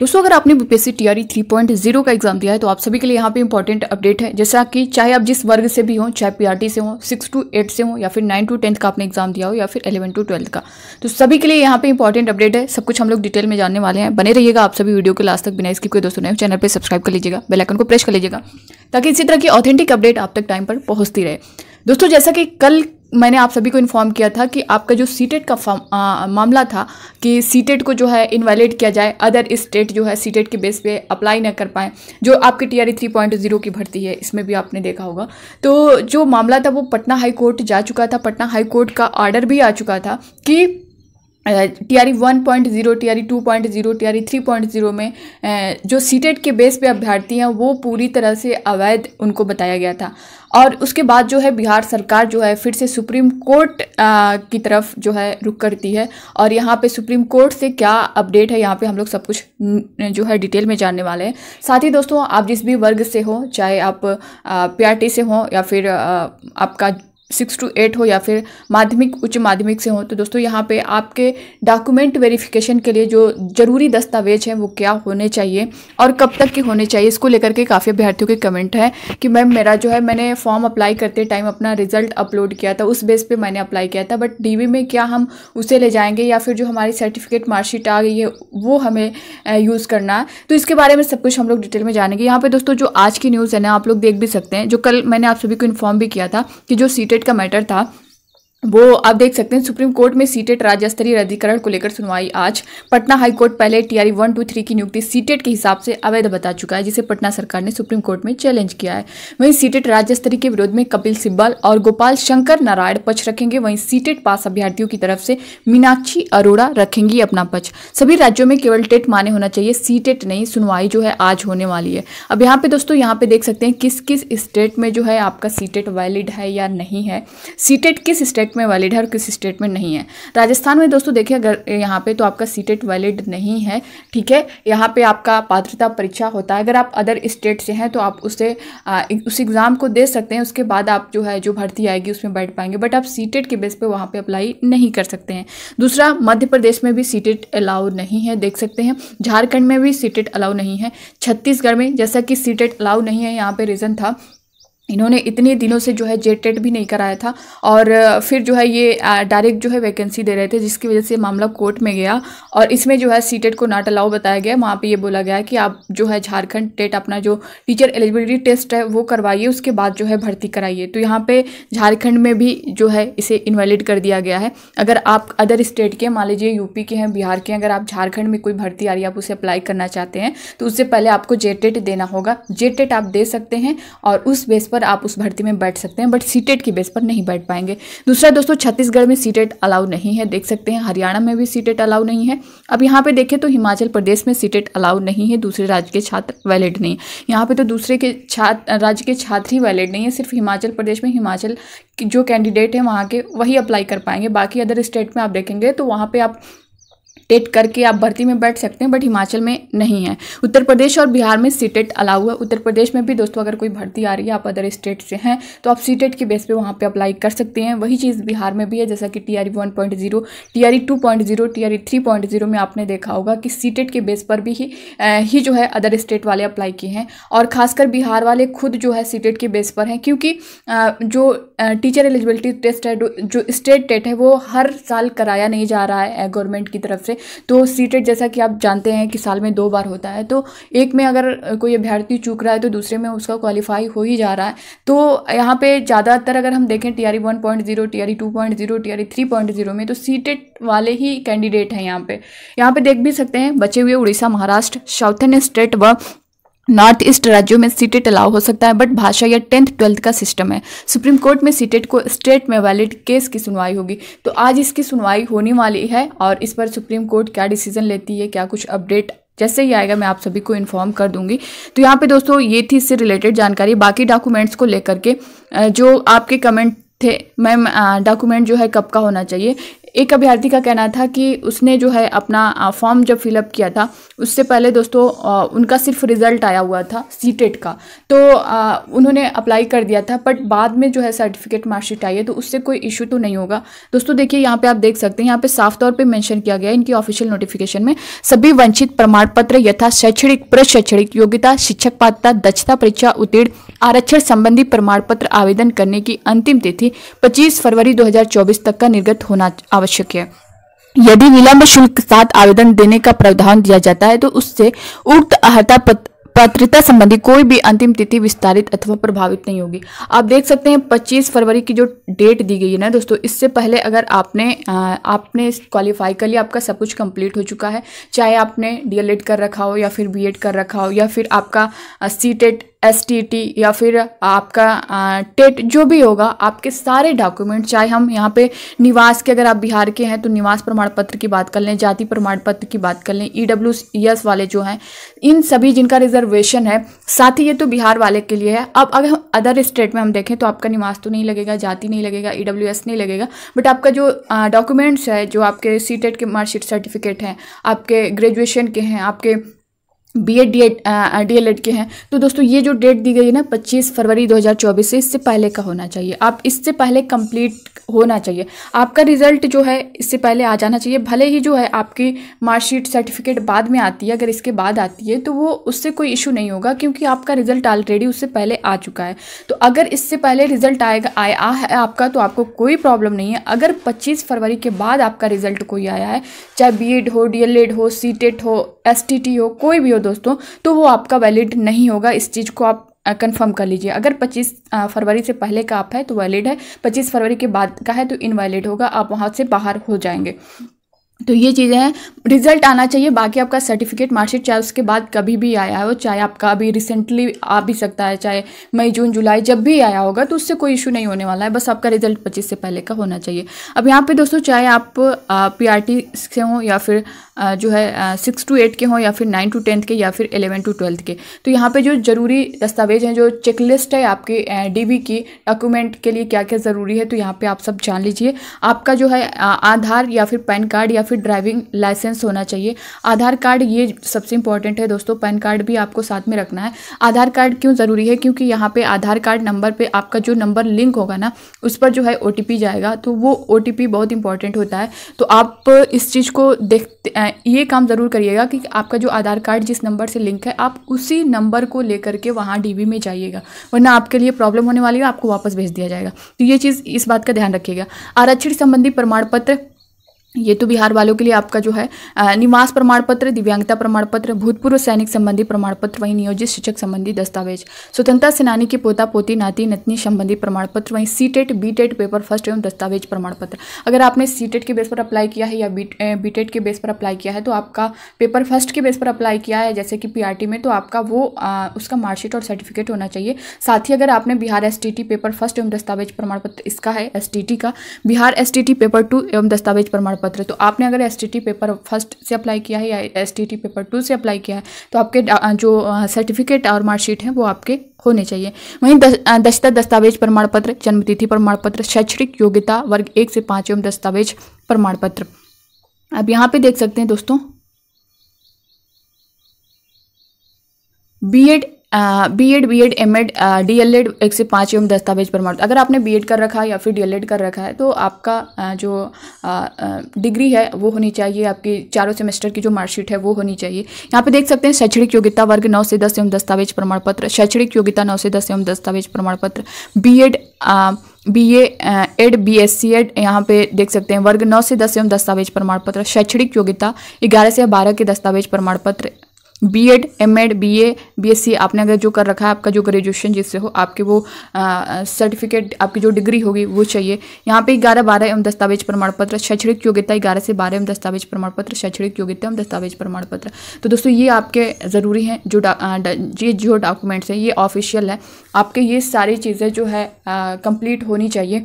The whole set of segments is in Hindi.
दोस्तों अगर आपने बीपीएससी टीआरई 3.0 का एग्जाम दिया है तो आप सभी के लिए यहाँ पे इंपॉर्टेंट अपडेट है जैसा कि चाहे आप जिस वर्ग से भी हो चाहे पीआरटी से हो सिक्स टू एट से हो या फिर नाइन टू टेंथ का आपने एग्जाम दिया हो या फिर इलेवन टू ट्वेल्थ का तो सभी के लिए यहाँ पे इंपॉर्टेंट अपडेट है सब कुछ हम लोग डिटेल में जानने वाले हैं बने रहिएगा आप सभी वीडियो के लास्ट तक बिना इसकी कोई दोस्तों नहीं चैनल पर सब्सक्राइब कर लीजिएगा बेलाइकन को प्रेस कर लीजिएगा ताकि इसी तरह की ऑथेंटिक अपडेट आप तक टाइम पर पहुंचती रहे दोस्तों जैसा कि कल मैंने आप सभी को इन्फॉर्म किया था कि आपका जो सीटेट का आ, मामला था कि सीटेट को जो है इनवैलिड किया जाए अदर स्टेट जो है सीटेट के बेस पे अप्लाई ना कर पाएँ जो आपकी T R three point zero की भर्ती है इसमें भी आपने देखा होगा तो जो मामला था वो पटना हाई कोर्ट जा चुका था पटना हाई कोर्ट का आर्डर भी आ चुका था कि T R E one point zero T R E two point zero T R E three point zero में जो सीटेट के बेस पे अभ्यर्थी हैं वो पूरी तरह से अवैध उनको बताया गया था और उसके बाद जो है बिहार सरकार जो है फिर से सुप्रीम कोर्ट आ, की तरफ जो है रुक करती है और यहाँ पे सुप्रीम कोर्ट से क्या अपडेट है यहाँ पे हम लोग सब कुछ जो है डिटेल में जानने वाले हैं साथ ही दोस्तों आप जिस भी वर्ग से हो चाहे आप पी से हों या फिर आ, आपका सिक्स टू एट हो या फिर माध्यमिक उच्च माध्यमिक से हो तो दोस्तों यहाँ पे आपके डॉक्यूमेंट वेरिफिकेशन के लिए जो ज़रूरी दस्तावेज हैं वो क्या होने चाहिए और कब तक के होने चाहिए इसको लेकर के काफ़ी अभ्यर्थियों के कमेंट है कि मैम मेरा जो है मैंने फॉर्म अप्लाई करते टाइम अपना रिजल्ट अपलोड किया था उस बेस पर मैंने अप्लाई किया था बट डी में क्या हम उसे ले जाएंगे या फिर जो हमारी सर्टिफिकेट मार्कशीट आ गई है वो हमें यूज़ करना है तो इसके बारे में सब कुछ हम लोग डिटेल में जानेंगे यहाँ पर दोस्तों जो आज की न्यूज़ है ना आप लोग देख भी सकते हैं जो कल मैंने आप सभी को इन्फॉर्म भी किया था कि जो सीटें स्टेट का मैटर था वो आप देख सकते हैं सुप्रीम कोर्ट में सीटेट राज्य स्तरीय अधिकरण को लेकर सुनवाई आज पटना हाई कोर्ट पहले टीआरई वन टू थ्री की नियुक्ति सीटेट के हिसाब से अवैध बता चुका है जिसे पटना सरकार ने सुप्रीम कोर्ट में चैलेंज किया है वहीं सीटेट राज्य स्तरीय के विरोध में कपिल सिब्बल और गोपाल शंकर नारायण पक्ष रखेंगे वहीं सीटेट पास अभ्यर्थियों की तरफ से मीनाक्षी अरोड़ा रखेंगी अपना पक्ष सभी राज्यों में केवल टेट माने होना चाहिए सीटेट नहीं सुनवाई जो है आज होने वाली है अब यहाँ पे दोस्तों यहाँ पे देख सकते हैं किस किस स्टेट में जो है आपका सीटेट वैलिड है या नहीं है सीटेट किस स्टेट में वैलिड है और किस स्टेट में नहीं है राजस्थान में दोस्तों देखिए अगर यहाँ पे तो आपका सीटेट वैलिड नहीं है ठीक है यहाँ पे आपका पात्रता परीक्षा होता है अगर आप अदर स्टेट से हैं तो आप उसे आ, उस एग्ज़ाम को दे सकते हैं उसके बाद आप जो है जो भर्ती आएगी उसमें बैठ पाएंगे बट आप सी के बेस पर वहाँ पर अप्लाई नहीं कर सकते हैं दूसरा मध्य प्रदेश में भी सी अलाउ नहीं है देख सकते हैं झारखंड में भी सी अलाउ नहीं है छत्तीसगढ़ में जैसा कि सी अलाउ नहीं है यहाँ पर रीज़न था इन्होंने इतने दिनों से जो है जेट टेट भी नहीं कराया था और फिर जो है ये डायरेक्ट जो है वैकेंसी दे रहे थे जिसकी वजह से मामला कोर्ट में गया और इसमें जो है सी टेट को नॉट अलाउ बताया गया वहाँ पे ये बोला गया कि आप जो है झारखंड टेट अपना जो टीचर एलिजिबिलिटी टेस्ट है वो करवाइए उसके बाद जो है भर्ती कराइए तो यहाँ पर झारखंड में भी जो है इसे इन्वेलिड कर दिया गया है अगर आप अदर स्टेट के मान लीजिए यूपी के हैं बिहार के अगर आप झारखंड में कोई भर्ती आ रही है आप उसे अप्लाई करना चाहते हैं तो उससे पहले आपको जेट टेट देना होगा जेट टेट आप दे सकते हैं और उस बेस पर पर आप उस भर्ती में बैठ सकते हैं बट सीटेट की बेस पर नहीं बैठ पाएंगे दूसरा दोस्तों छत्तीसगढ़ में सीटेट अलाउ नहीं है देख सकते हैं हरियाणा में भी सीटेट अलाउ नहीं है अब यहाँ पे देखें तो हिमाचल प्रदेश में सीटेट अलाउ नहीं है दूसरे राज्य के छात्र वैलिड नहीं यहाँ पर तो दूसरे के छात्र राज्य के छात्र ही वैलिड नहीं है सिर्फ हिमाचल प्रदेश में हिमाचल जो कैंडिडेट हैं वहाँ के वही अप्लाई कर पाएंगे बाकी अदर स्टेट में आप देखेंगे तो वहाँ पर आप टेट करके आप भर्ती में बैठ सकते हैं बट हिमाचल में नहीं है उत्तर प्रदेश और बिहार में सी टेट अलाउ है उत्तर प्रदेश में भी दोस्तों अगर कोई भर्ती आ रही है आप अदर स्टेट से हैं तो आप सी टेट e के बेस पे वहाँ पे अप्लाई कर सकते हैं वही चीज़ बिहार में भी है जैसा कि T R one point zero T R two point zero T R three point zero में आपने देखा होगा कि सी टेट e के बेस पर भी ही, ही जो है अदर स्टेट वाले अप्लाई किए हैं और खासकर बिहार वाले खुद जो है सी टेट e के बेस पर हैं क्योंकि जो टीचर एलिजिबिलिटी टेस्ट है जो स्टेट टेट है वो हर साल कराया नहीं जा रहा है गवर्नमेंट की तरफ से तो सी जैसा कि आप जानते हैं कि साल में दो बार होता है तो एक में अगर कोई अभ्यर्थी चूक रहा है तो दूसरे में उसका क्वालिफाई हो ही जा रहा है तो यहाँ पे ज़्यादातर अगर हम देखें T R one point zero T R two point zero T R three point zero में तो सी वाले ही कैंडिडेट हैं यहाँ पे यहाँ पे देख भी सकते हैं बचे हुए उड़ीसा महाराष्ट्र साउथर्न स्टेट व नॉर्थ ईस्ट राज्यों में सीटेट अलाउ हो सकता है बट भाषा या टेंथ ट्वेल्थ का सिस्टम है सुप्रीम कोर्ट में सीटेट को स्टेट में वैलिड केस की सुनवाई होगी तो आज इसकी सुनवाई होने वाली है और इस पर सुप्रीम कोर्ट क्या डिसीजन लेती है क्या कुछ अपडेट जैसे ही आएगा मैं आप सभी को इन्फॉर्म कर दूंगी तो यहाँ पे दोस्तों ये थी इससे रिलेटेड जानकारी बाकी डॉक्यूमेंट्स को लेकर के जो आपके कमेंट थे मैम डॉक्यूमेंट जो है कब का होना चाहिए एक अभ्यर्थी का कहना था कि उसने जो है अपना फॉर्म जब फिलअप किया था उससे पहले दोस्तों उनका सिर्फ रिज़ल्ट आया हुआ था सी टेट e का तो उन्होंने अप्लाई कर दिया था बट बाद में जो है सर्टिफिकेट मार्कशीट आई है तो उससे कोई इशू तो नहीं होगा दोस्तों देखिए यहाँ पे आप देख सकते हैं यहाँ पे साफ तौर पे मेंशन किया गया है इनकी ऑफिशियल नोटिफिकेशन में सभी वंचित प्रमाण पत्र यथा शैक्षणिक प्रशैक्षणिक योग्यता शिक्षक पात्रता दक्षता परीक्षा उत्तीर्ण आरक्षण संबंधी प्रमाण पत्र आवेदन करने की अंतिम तिथि पच्चीस फरवरी दो तक का निर्गत होना आवश्यक आवश्यक है यदि विलंब शुल्क के साथ आवेदन देने का प्रावधान दिया जाता है तो उससे उक्त अहता पात्रता संबंधी कोई भी अंतिम तिथि विस्तारित अथवा प्रभावित नहीं होगी आप देख सकते हैं 25 फरवरी की जो डेट दी गई है ना दोस्तों इससे पहले अगर आपने आ, आपने क्वालिफाई कर लिया आपका सब कुछ कंप्लीट हो चुका है चाहे आपने डीएलएड कर रखा हो या फिर बीएड कर रखा हो या फिर आपका C TET S T T या फिर आपका टेट जो भी होगा आपके सारे डॉक्यूमेंट चाहे हम यहाँ पे निवास के अगर आप बिहार के हैं तो निवास प्रमाण पत्र की बात कर लें जाति प्रमाण पत्र की बात कर लें ई डब्ल्यू एस वाले जो हैं इन सभी जिनका रिजर्वेशन है साथ ही ये तो बिहार वाले के लिए है अब अगर हम अदर स्टेट में हम देखें तो आपका निवास तो नहीं लगेगा जाति नहीं लगेगा ई डब्ल्यू एस नहीं लगेगा बट आपका जो डॉक्यूमेंट्स है जो आपके सी टेट e के मार्कशीट सर्टिफिकेट हैं आपके ग्रेजुएशन के हैं आपके B Ed D Ed D L Ed के हैं तो दोस्तों ये जो डेट दी गई है ना 25 फरवरी 2024 से इससे पहले का होना चाहिए आप इससे पहले कंप्लीट होना चाहिए आपका रिजल्ट जो है इससे पहले आ जाना चाहिए भले ही जो है आपकी मार्कशीट सर्टिफिकेट बाद में आती है अगर इसके बाद आती है तो वो उससे कोई इशू नहीं होगा क्योंकि आपका रिजल्ट ऑलरेडी उससे पहले आ चुका है तो अगर इससे पहले रिजल्ट आएगा आया है आपका तो आपको कोई प्रॉब्लम नहीं है अगर पच्चीस फरवरी के बाद आपका रिजल्ट कोई आया है चाहे बी एड हो डी एल एड हो सी टेट e हो एस टी टी हो कोई भी हो दोस्तों तो वो आपका वैलिड नहीं होगा इस चीज़ को आप कंफर्म कर लीजिए अगर 25 फरवरी से पहले का आप तो है तो वैलिड है 25 फरवरी के बाद का है तो इनवैलिड होगा आप वहाँ से बाहर हो जाएंगे तो ये चीज़ें हैं रिजल्ट आना चाहिए बाकी आपका सर्टिफिकेट मार्कशीट चाहे उसके बाद कभी भी आया हो चाहे आपका अभी रिसेंटली आ भी सकता है चाहे मई जून जुलाई जब भी आया होगा तो उससे कोई इशू नहीं होने वाला है बस आपका रिजल्ट पच्चीस से पहले का होना चाहिए अब यहाँ पे दोस्तों चाहे आप पी से हों या फिर जो है सिक्स टू एट के हों या फिर नाइन टू टेंथ के या फिर एलेवन टू ट्वेल्थ के तो यहाँ पे जो ज़रूरी दस्तावेज हैं जो चेकलिस्ट है आपके डीवी की डॉक्यूमेंट के लिए क्या क्या ज़रूरी है तो यहाँ पे आप सब जान लीजिए आपका जो है आधार या फिर पैन कार्ड या फिर ड्राइविंग लाइसेंस होना चाहिए आधार कार्ड ये सबसे इंपॉर्टेंट है दोस्तों पैन कार्ड भी आपको साथ में रखना है आधार कार्ड क्यों ज़रूरी है क्योंकि यहाँ पर आधार कार्ड नंबर पर आपका जो नंबर लिंक होगा ना उस पर जो है ओ जाएगा तो वो ओ बहुत इंपॉर्टेंट होता है तो आप इस चीज़ को देखते ये काम ज़रूर करिएगा कि आपका जो आधार कार्ड जिस नंबर से लिंक है आप उसी नंबर को लेकर के वहाँ डीबी में जाइएगा वरना आपके लिए प्रॉब्लम होने वाली है आपको वापस भेज दिया जाएगा तो ये चीज़ इस बात का ध्यान रखिएगा आरक्षण संबंधी प्रमाण पत्र ये तो बिहार वालों के लिए आपका जो है निवास प्रमाण पत्र दिव्यांगता प्रमाण पत्र भूतपूर्व सैनिक संबंधी प्रमाण पत्र वहीं नियोजित शिक्षक संबंधी दस्तावेज स्वतंत्रता सेनानी के पोता पोती नाती नतनी संबंधी प्रमाण पत्र वहीं C TET B TET paper first एवं दस्तावेज प्रमाण पत्र अगर आपने सी टेट के बेस पर अप्लाई किया है या बी टेट के बेस पर अप्लाई किया है तो आपका पेपर फर्स्ट के बेस पर अप्लाई किया है जैसे कि पी में तो आपका वो उसका मार्कशीट और सर्टिफिकेट होना चाहिए साथ ही अगर आपने बिहार एस पेपर फर्स्ट एवं दस्तावेज प्रमाण पत्र इसका है एस का बिहार एस पेपर टू एवं दस्तावेज प्रमाण पत्र पत्र तो आपने अगर एस पेपर फर्स्ट से अप्लाई किया है या एस पेपर टू से अप्लाई किया है तो आपके जो सर्टिफिकेट और मार्कशीट हैं वो आपके होने चाहिए वहीं दक्षता दस्तावेज प्रमाण पत्र जन्मतिथि प्रमाण पत्र शैक्षणिक योग्यता वर्ग एक से पाँच एवं दस्तावेज प्रमाण पत्र अब यहाँ पे देख सकते हैं दोस्तों BEd B Ed B Ed M Ed D L Ed एक से पाँच एवं दस्तावेज प्रमाण अगर आपने बी एड कर रखा है या फिर डी एल एड कर रखा है तो आपका जो डिग्री है वो होनी चाहिए आपकी चारों सेमेस्टर की जो मार्कशीट है वो होनी चाहिए यहाँ पे देख सकते हैं शैक्षणिक योग्यता वर्ग नौ से दस एवं दस्तावेज प्रमाण पत्र शैक्षणिक योग्यता नौ से दस एवं दस्तावेज प्रमाण पत्र B Ed B Ed B S C Ed यहाँ पे देख सकते हैं वर्ग नौ से दस एवं दस्तावेज प्रमाण पत्र शैक्षणिक योग्यता ग्यारह से बारह के दस्तावेज प्रमाण पत्र B Ed M Ed B A B S C आपने अगर जो कर रखा है आपका जो ग्रेजुएशन जिससे हो आपके वो सर्टिफिकेट आपकी जो डिग्री होगी वो चाहिए यहाँ पे ग्यारह बारह एवं दस्तावेज प्रमाण पत्र शैक्षणिक योग्यता ग्यारह से बारह एवं दस्तावेज प्रमाण पत्र शैक्षणिक योग्यता एवं दस्तावेज प्रमाण पत्र तो दोस्तों ये आपके ज़रूरी हैं जो ये जो डॉक्यूमेंट्स हैं ये ऑफिशियल है आपके ये सारी चीज़ें जो है कंप्लीट होनी चाहिए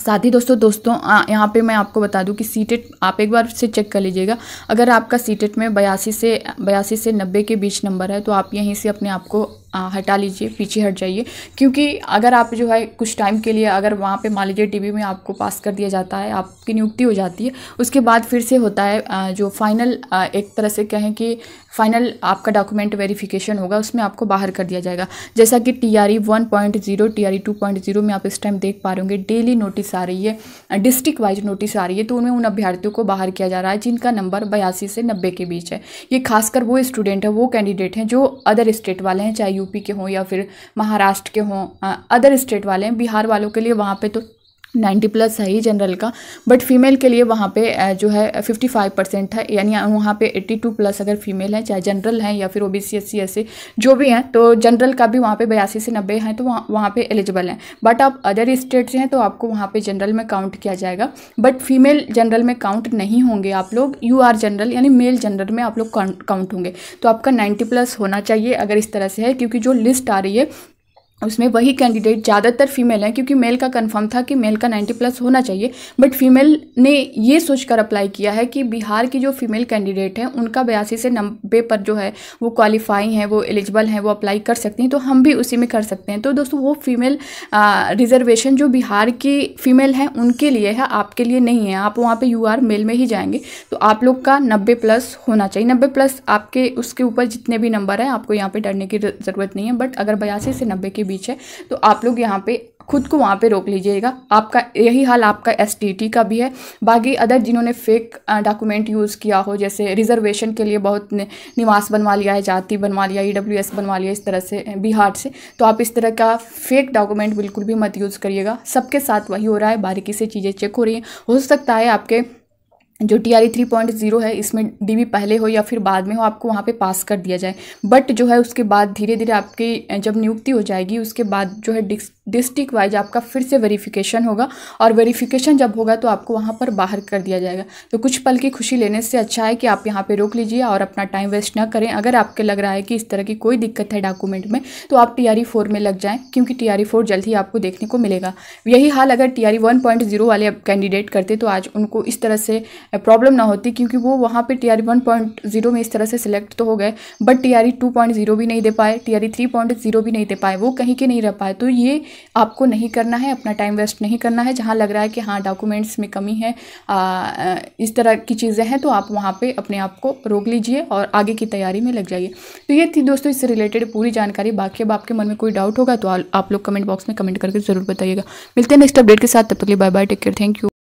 साथ ही दोस्तों दोस्तों यहाँ पे मैं आपको बता दूँ कि सीटेट आप एक बार से चेक कर लीजिएगा अगर आपका सीटेट में बयासी से बयासी से नब्बे के बीच नंबर है तो आप यहीं से अपने आप को हटा लीजिए पीछे हट जाइए क्योंकि अगर आप जो है कुछ टाइम के लिए अगर वहाँ पे मान लीजिए टीवी में आपको पास कर दिया जाता है आपकी नियुक्ति हो जाती है उसके बाद फिर से होता है जो फाइनल एक तरह से कहें कि फाइनल आपका डॉक्यूमेंट वेरिफिकेशन होगा उसमें आपको बाहर कर दिया जाएगा जैसा कि T R E one point zero T R E two point zero में आप इस टाइम देख पा रहे होंगे डेली नोटिस आ रही है डिस्ट्रिक्ट वाइज नोटिस आ रही है तो उनमें उन अभ्यर्थियों को बाहर किया जा रहा है जिनका नंबर बयासी से नब्बे के बीच है ये खासकर वो स्टूडेंट है वो कैंडिडेट हैं जो अदर स्टेट वाले हैं चाहे यूपी के हों या फिर महाराष्ट्र के हों अदर स्टेट वाले हैं बिहार वालों के लिए वहाँ पे तो नाइन्टी प्लस है ही जनरल का बट फीमेल के लिए वहाँ पे जो है फिफ्टी फाइव परसेंट है यानी वहाँ पे एट्टी टू प्लस अगर फीमेल है चाहे जनरल हैं या फिर O B C S C ऐसे जो भी हैं तो जनरल का भी वहाँ पे बयासी से नब्बे हैं तो वहाँ वहाँ पर एलिजिबल हैं बट आप अदर स्टेट से हैं तो आपको वहाँ पे जनरल में काउंट किया जाएगा बट फीमेल जनरल में काउंट नहीं होंगे आप लोग यू आर जनरल यानी मेल जनरल में आप लोग काउंट होंगे तो आपका नाइन्टी प्लस होना चाहिए अगर इस तरह से है क्योंकि जो लिस्ट आ रही है उसमें वही कैंडिडेट ज़्यादातर फीमेल हैं क्योंकि मेल का कंफर्म था कि मेल का 90 प्लस होना चाहिए बट फीमेल ने ये सोचकर अप्लाई किया है कि बिहार की जो फीमेल कैंडिडेट हैं उनका बयासी से नब्बे पर जो है वो क्वालिफाई हैं वो एलिजिबल हैं वो अप्लाई कर सकती हैं तो हम भी उसी में कर सकते हैं तो दोस्तों वो फीमेल रिजर्वेशन जो बिहार की फीमेल हैं उनके लिए है आपके लिए नहीं है आप वहाँ पर यू मेल में ही जाएंगे तो आप लोग का नब्बे प्लस होना चाहिए नब्बे प्लस आपके उसके ऊपर जितने भी नंबर हैं आपको यहाँ पर डरने की ज़रूरत नहीं है बट अगर बयासी से नब्बे के बीच है तो आप लोग यहाँ पे खुद को वहाँ पे रोक लीजिएगा आपका यही हाल आपका एस का भी है बाकी अदर जिन्होंने फेक डॉक्यूमेंट यूज़ किया हो जैसे रिजर्वेशन के लिए बहुत निवास बनवा लिया है जाति बनवा लिया ई e बनवा लिया इस तरह से बिहार से तो आप इस तरह का फेक डॉक्यूमेंट बिल्कुल भी मत यूज़ करिएगा सबके साथ वही हो रहा है बारीकी से चीज़ें चेक हो रही हैं हो सकता है आपके जो T R E three point zero है इसमें डीबी पहले हो या फिर बाद में हो आपको वहाँ पे पास कर दिया जाए बट जो है उसके बाद धीरे धीरे आपकी जब नियुक्ति हो जाएगी उसके बाद जो है डिस्ट्रिक्ट वाइज आपका फिर से वेरिफिकेशन होगा और वेरिफिकेशन जब होगा तो आपको वहाँ पर बाहर कर दिया जाएगा तो कुछ पल की खुशी लेने से अच्छा है कि आप यहाँ पर रोक लीजिए और अपना टाइम वेस्ट ना करें अगर आपके लग रहा है कि इस तरह की कोई दिक्कत है डॉक्यूमेंट में तो आप टी आर ई फोर में लग जाएँ क्योंकि टी आर ई फोर जल्द ही आपको देखने को मिलेगा यही हाल अगर T R E one point zero वाले कैंडिडेट करते तो आज उनको इस तरह से प्रॉब्लम ना होती क्योंकि वो वहाँ पे T R one point zero में इस तरह से सिलेक्ट तो हो गए but T R two point zero भी नहीं दे पाए T R three point zero भी नहीं दे पाए वो कहीं के नहीं रह पाए तो ये आपको नहीं करना है अपना टाइम वेस्ट नहीं करना है जहाँ लग रहा है कि हाँ डॉक्यूमेंट्स में कमी है आ, इस तरह की चीज़ें हैं तो आप वहाँ पर अपने आप को रोक लीजिए और आगे की तैयारी में लग जाइए तो ये थी दोस्तों इससे रिलेटेड पूरी जानकारी बाकी अब आपके मन में कोई डाउट होगा तो आप लोग कमेंट बॉक्स में कमेंट करके ज़रूर बताइएगा मिलते हैं नेक्स्ट अपडेट के साथ तब तक लिए bye bye take care thank you